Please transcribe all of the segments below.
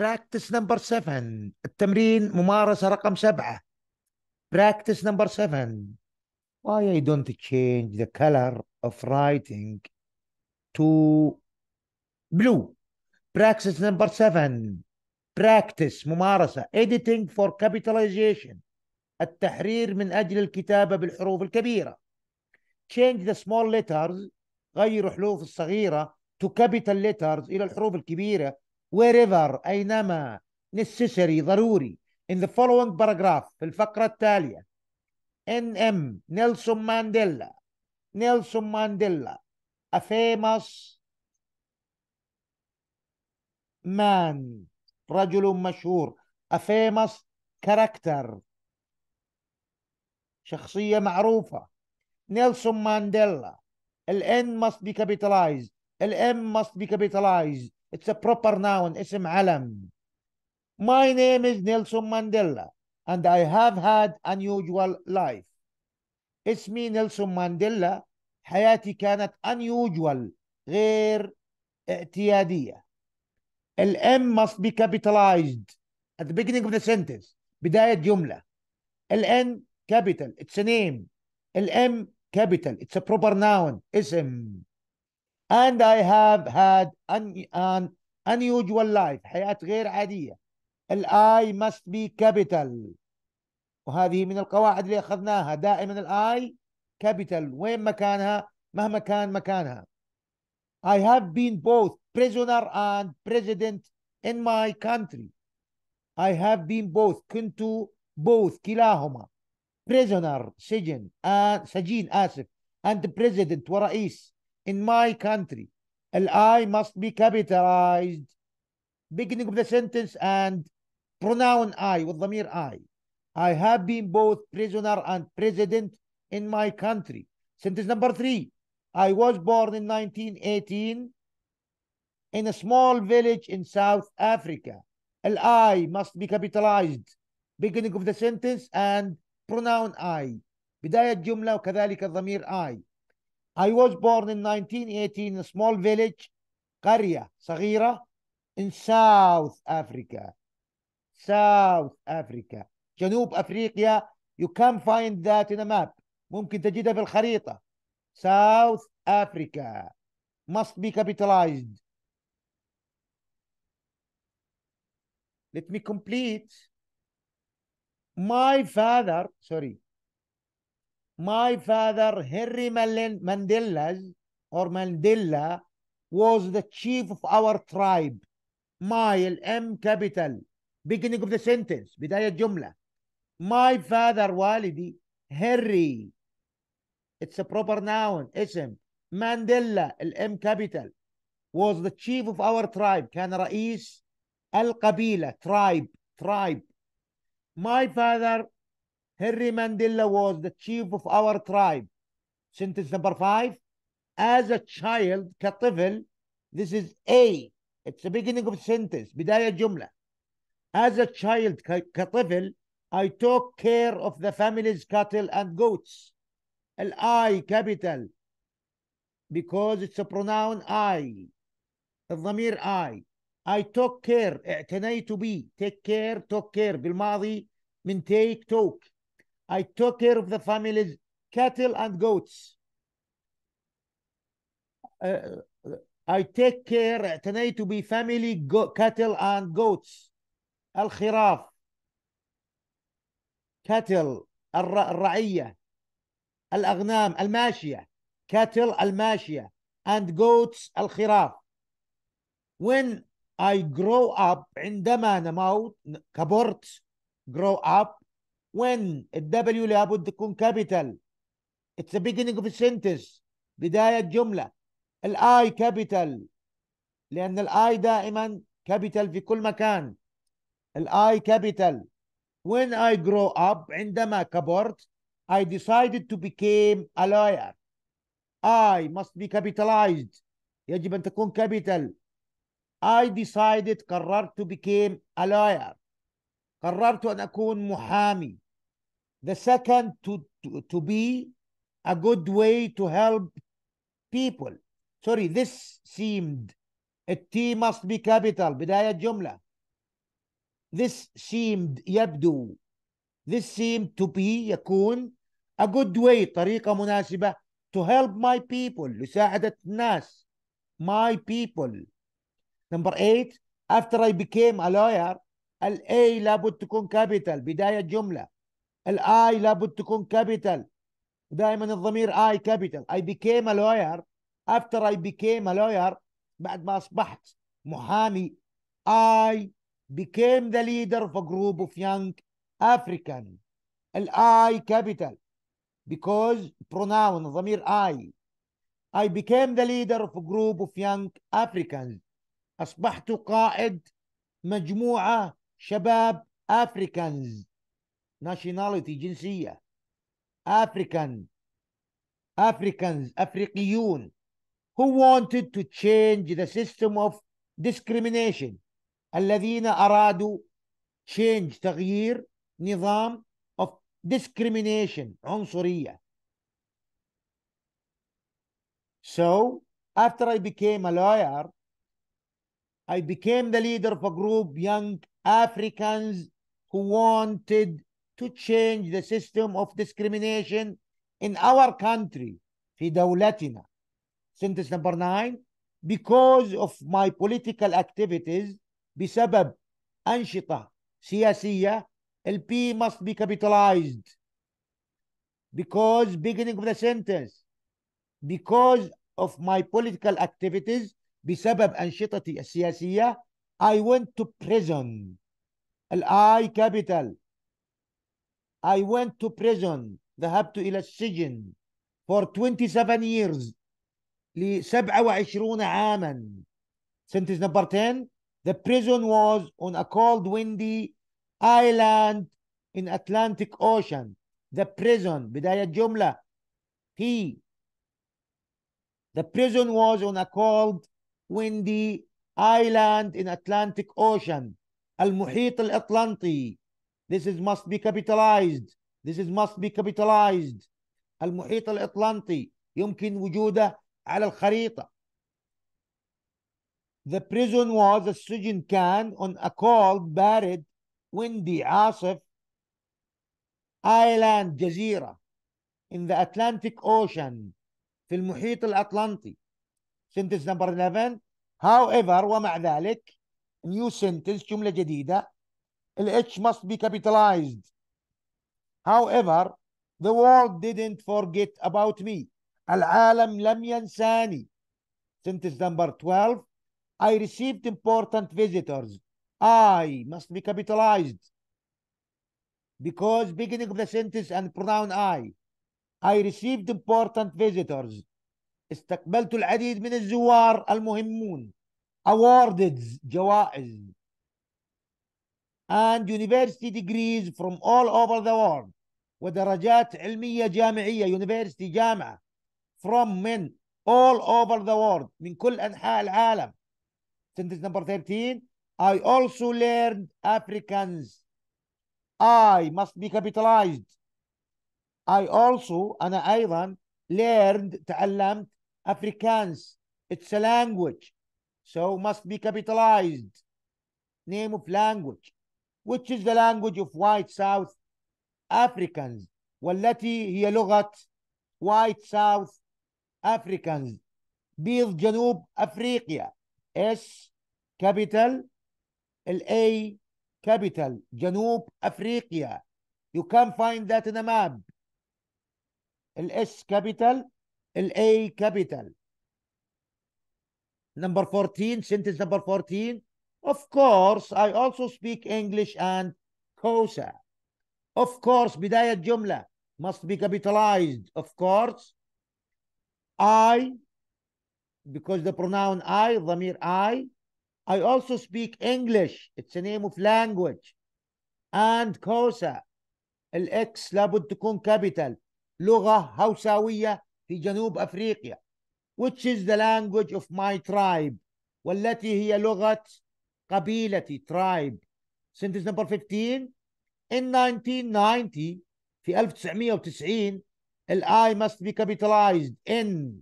براكتس نمبر 7 التمرين ممارسه رقم سبعه براكتس نمبر 7 why I don't change the color of writing to blue practice number 7 practice ممارسة editing for capitalization التحرير من أجل الكتابة بالحروف الكبيرة change the small letters غير حروف الصغيرة to capital letters إلى الحروف الكبيرة wherever أينما necessary ضروري in the following paragraph في الفقرة التالية N.M. نيلسون مانديلا نيلسون مانديلا a famous man رجل مشهور a famous character شخصية معروفة نيلسون مانديلا الN must be capitalized M must be capitalized It's a proper noun اسم علم My name is Nelson Mandela and I have had unusual life اسمي نيلسون مانديلا حياتي كانت unusual غير اعتيادية الام must be capitalized at the beginning of the sentence بداية جملة الان capital it's a name الام capital it's a proper noun اسم and I have had an, an unusual life حياة غير عادية ال I must be capital وهذه من القواعد اللي أخذناها دائما ال I capital وين مكانها مهما كان مكانها I have been both prisoner and president in my country I have been both كنت both كلاهما prisoner سجن uh, سجين آسف and president ورئيس in my country. Al-I must be capitalized. Beginning of the sentence and pronoun I with the mere I. I have been both prisoner and president in my country. Sentence number three. I was born in 1918 in a small village in South Africa. Al-I must be capitalized. Beginning of the sentence and pronoun I. بداية جملة وكذلك الضمير I. I was born in 1918 in a small village, قرية Sagira, in South Africa. South Africa. جنوب أفريقيا you can find that in a map. ممكن تجدها في الخريطة. South Africa must be capitalized. Let me complete. My father, sorry, my father, Henry Mandela, or Mandela, was the chief of our tribe. Mile, M capital. Beginning of the sentence, بداية جملة. My father, والدي, Henry. It's a proper noun, اسم. Mandela, M capital. Was the chief of our tribe. كان رئيس القبيلة, tribe, tribe. My father Henry Mandela was the chief of our tribe. Sentence number five. As a child, كطفل, this is A. It's the beginning of sentence, بداية جملة. As a child, كطفل, I took care of the family's cattle and goats. I capital because it's a pronoun I. الضمير I. I took care اعتنيت be. take care took care بالماضي من take took I took care of the family's cattle and goats. Uh, uh I take care uh, tonight to be family go- cattle and goats. Al khiraf, cattle الرعية الأغنام الماشية cattle الماشية and goats الخراف when I grow up عندما نموت كبرت grow up when الدبليو لابد تكون كابيتال it's the beginning of a sentence بداية جملة الاي كابيتال لأن الاي دائما كابيتال في كل مكان الاي كابيتال when I grow up عندما كبرت I decided to become a lawyer I must be capitalized يجب أن تكون capital I decided قررت to become a lawyer قررت أن أكون محامي the second to, to, to be a good way to help people sorry this seemed T must be capital بداية جملة this seemed يبدو this seemed to be يكون a good way طريقة مناسبة to help my people لساعدة الناس my people number eight after I became a lawyer الاي لابد تكون كابيتال بدايه جمله الاي لابد تكون كابيتال دائما الضمير اي كابيتال اي بيكيم ا لوير افتر اي بيكيم ا لوير بعد ما اصبحت محامي اي became the leader of a group of young الاي كابيتال because pronoun ضمير I I became the leader of a group of young Africans أصبحت قائد مجموعة شباب Africans nationality جنسية African Africans أفريقيون who wanted to change the system of discrimination الذين أرادوا change تغيير نظام of discrimination عنصرية so after I became a lawyer I became the leader of a group young Africans who wanted to change the system of discrimination in our country في sentence number nine because of my political activities بسبب أنشطة سياسية LP must be capitalized because beginning of the sentence because of my political activities بسبب أنشطتي السياسية I went to prison. I capital. I went to prison. ذهبت إلى السجن for 27 years. ل 27 عاما. Sentence number 10. The prison was on a cold windy island in Atlantic Ocean. The prison. بداية جملة. He. The prison was on a cold windy island in Atlantic Ocean المحيط الأطلنطي this is must be capitalized this is must be capitalized المحيط الأطلنطي يمكن وجوده على الخريطة The prison was a sujin can on a cold بارد windy عاصف island جزيرة in the Atlantic Ocean في المحيط الأطلنطي sentence number 11 however ومع ذلك new sentence جملة جديدة ال H must be capitalized however the world didn't forget about me العالم لم ينساني sentence number 12 I received important visitors I must be capitalized because beginning of the sentence and pronoun I I received important visitors استقبلت العديد من الزوار المهمون awards جوائز and university degrees from all over the world ودرجات علمية جامعية university جامعة from من all over the world من كل أنحاء العالم sentence number 13 I also learned Africans I must be capitalized I also أنا أيضا learned تعلمت Afrikaans. It's a language, so must be capitalized. Name of language, which is the language of white South Africans, والتي هي لغة white South Africans بيض جنوب أفريقيا S capital L A A capital جنوب أفريقيا you can find that in a map S capital LA capital. Number 14, sentence number 14. Of course, I also speak English and Kosa. Of course, بداية جملة must be capitalized. Of course, I, because the pronoun I, Zamir I, I also speak English. It's a name of language. And Kosa. الإكس لابد تكون capital. لغة هوساوية في جنوب أفريقيا which is the language of my tribe والتي هي لغة قبيلتي tribe sentence number 15 in 1990 في 1990 ال I must be capitalized in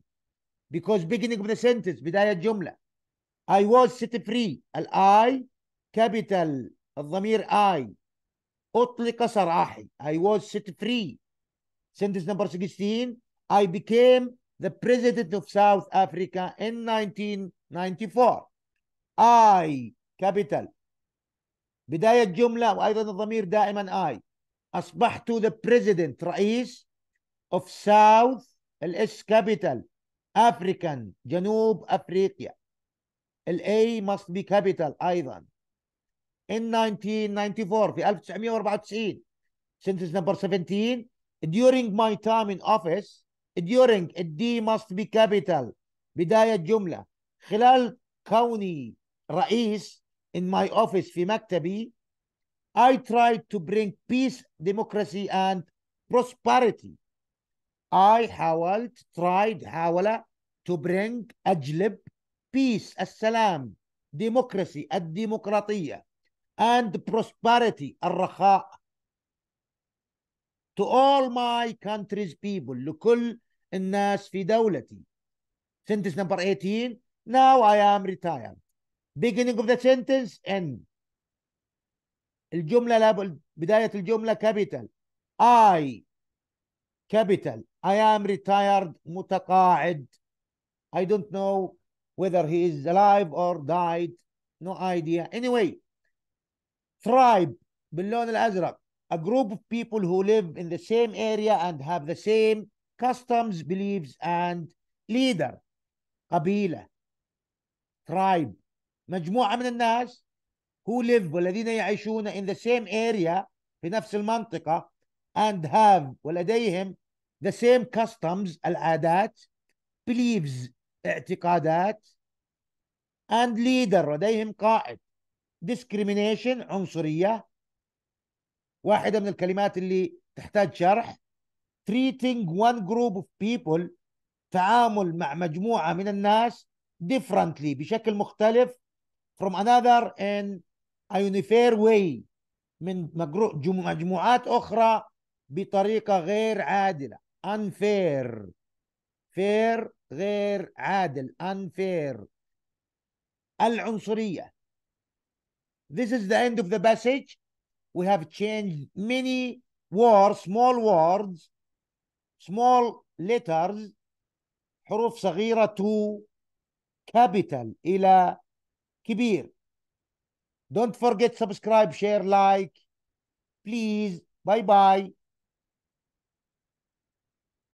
because beginning of the sentence بداية الجملة I was set free ال I capital الضمير I أطلق سراحي I was set free sentence number 16 I became the president of South Africa in 1994 I capital بداية جملة وأيضا الضمير دائما I أصبحت the president رئيس of South الاس capital African جنوب أفريقيا ال A must be capital أيضا in 1994 في 1994 sentence number 17 during my time in office during الدي must be capital بداية جملة خلال كوني رئيس in my office في مكتبي I tried to bring peace democracy and prosperity I حاولت tried حاول to bring أجلب peace السلام democracy الديمقراطية and prosperity الرخاء to all my country's people لكل الناس في دولتي sentence number 18 now I am retired beginning of the sentence N الجملة بداية الجملة capital I capital I am retired متقاعد I don't know whether he is alive or died no idea anyway tribe باللون الأزرق a group of people who live in the same area and have the same customs, beliefs, and leader قبيلة tribe مجموعة من الناس who live والذين يعيشون in the same area في نفس المنطقة and have ولديهم the same customs العادات beliefs اعتقادات and leader لديهم قائد discrimination عنصرية واحده من الكلمات اللي تحتاج شرح treating one group of people تعامل مع مجموعه من الناس differently بشكل مختلف from another in a unifair way من مجموعات اخرى بطريقه غير عادله unfair fair غير عادل unfair العنصريه This is the end of the passage we have changed many words, small words, small letters, حروف صغيرة to capital إلى كبير. Don't forget subscribe, share, like. Please. Bye-bye.